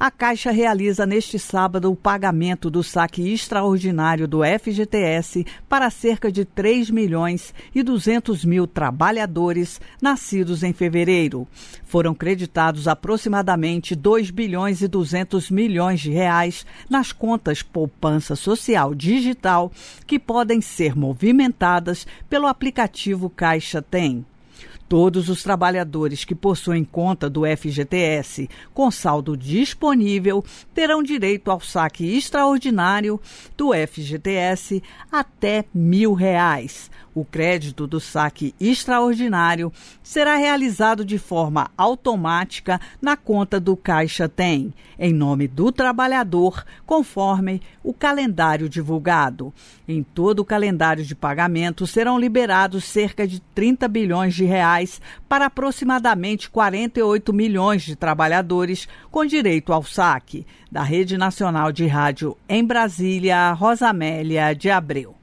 A Caixa realiza neste sábado o pagamento do saque extraordinário do FGTS para cerca de 3 milhões e 200 mil trabalhadores nascidos em fevereiro. Foram creditados aproximadamente 2 bilhões e 200 milhões de reais nas contas poupança social digital que podem ser movimentadas pelo aplicativo Caixa Tem. Todos os trabalhadores que possuem conta do FGTS com saldo disponível terão direito ao saque extraordinário do FGTS até mil reais. O crédito do saque extraordinário será realizado de forma automática na conta do Caixa Tem, em nome do trabalhador, conforme o calendário divulgado. Em todo o calendário de pagamento serão liberados cerca de 30 bilhões de reais reais para aproximadamente 48 milhões de trabalhadores com direito ao saque. Da Rede Nacional de Rádio em Brasília, Rosamélia de Abreu.